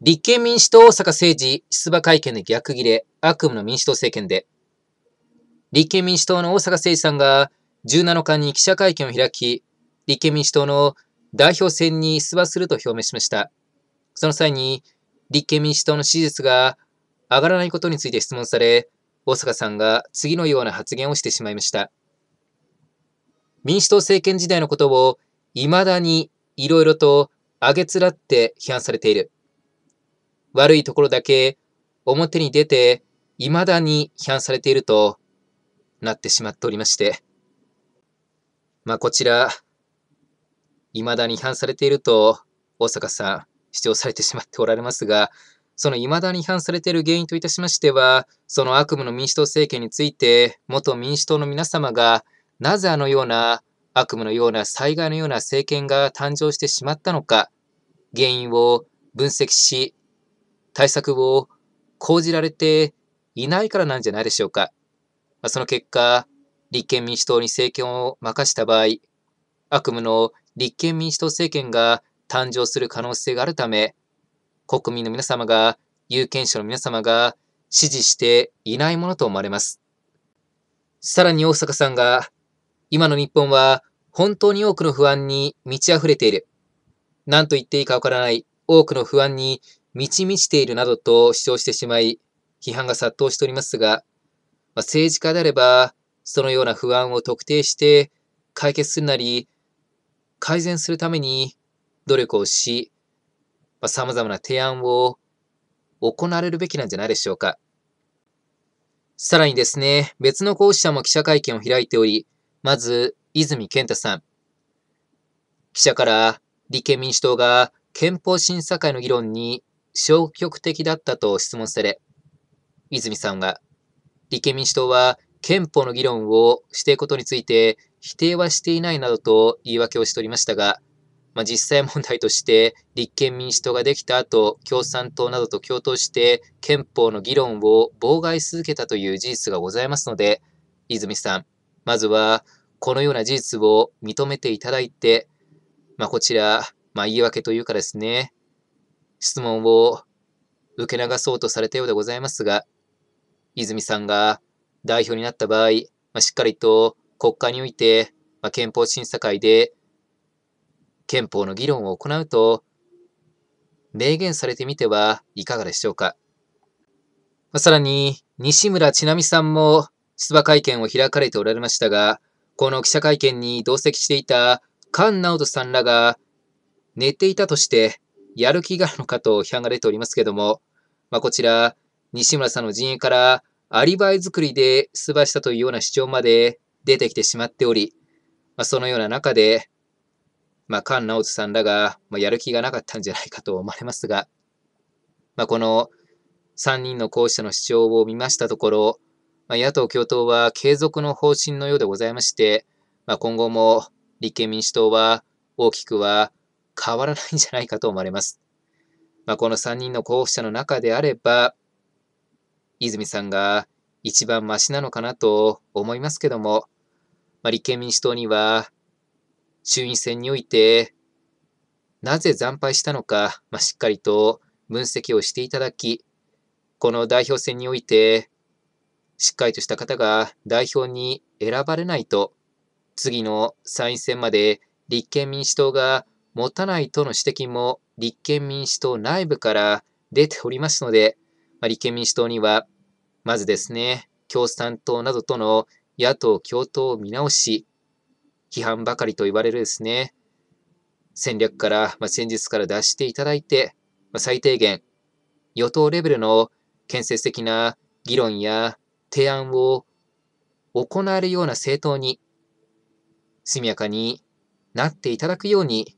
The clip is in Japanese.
立憲民主党大阪政治出馬会見で逆切れ、悪夢の民主党政権で。立憲民主党の大阪政治さんが17日に記者会見を開き、立憲民主党の代表選に出馬すると表明しました。その際に、立憲民主党の支持率が上がらないことについて質問され、大阪さんが次のような発言をしてしまいました。民主党政権時代のことを未だに色々と上げつらって批判されている。悪いところだけ表に出て、未だに批判されているとなってしまっておりまして。まあこちら、未だに批判されていると、大坂さん主張されてしまっておられますが、その未だに批判されている原因といたしましては、その悪夢の民主党政権について、元民主党の皆様が、なぜあのような悪夢のような災害のような政権が誕生してしまったのか、原因を分析し、対策を講じられていないからなんじゃないでしょうか。まその結果、立憲民主党に政権を任した場合、悪夢の立憲民主党政権が誕生する可能性があるため、国民の皆様が、有権者の皆様が支持していないものと思われます。さらに大阪さんが、今の日本は本当に多くの不安に満ち溢れている。何と言っていいかわからない多くの不安に満ち満ちているなどと主張してしまい、批判が殺到しておりますが、まあ、政治家であれば、そのような不安を特定して解決するなり、改善するために努力をし、まあ、様々な提案を行われるべきなんじゃないでしょうか。さらにですね、別の講師者も記者会見を開いており、まず、泉健太さん。記者から、立憲民主党が憲法審査会の議論に消極的だったと質問され、泉さんは、立憲民主党は憲法の議論をしていくことについて否定はしていないなどと言い訳をしておりましたが、まあ、実際問題として立憲民主党ができた後、共産党などと共闘して憲法の議論を妨害し続けたという事実がございますので、泉さん、まずはこのような事実を認めていただいて、まあ、こちら、まあ、言い訳というかですね、質問を受け流そうとされたようでございますが、泉さんが代表になった場合、まあ、しっかりと国会において、まあ、憲法審査会で憲法の議論を行うと明言されてみてはいかがでしょうか。まあ、さらに、西村千奈美さんも出馬会見を開かれておられましたが、この記者会見に同席していた菅直人さんらが寝ていたとしてやる気があるのかと批判が出ておりますけども、まあ、こちら、西村さんの陣営からアリバイ作りで出馬したというような主張まで出てきてしまっており、まあ、そのような中で、まあ、菅直人さんらが、まあ、やる気がなかったんじゃないかと思われますが、まあ、この3人の候補者の主張を見ましたところ、まあ、野党共闘は継続の方針のようでございまして、まあ、今後も立憲民主党は大きくは変わらないんじゃないかと思われます。まあ、この3人の候補者の中であれば、泉さんが一番マシなのかなと思いますけども、まあ、立憲民主党には衆院選においてなぜ惨敗したのか、まあ、しっかりと分析をしていただき、この代表選においてしっかりとした方が代表に選ばれないと、次の参院選まで立憲民主党が持たないとの指摘も立憲民主党内部から出ておりますので、まあ、立憲民主党には、まずですね、共産党などとの野党共闘を見直し、批判ばかりと言われるですね、戦略から、まあ、戦術から出していただいて、まあ、最低限、与党レベルの建設的な議論や提案を行えるような政党に速やかになっていただくように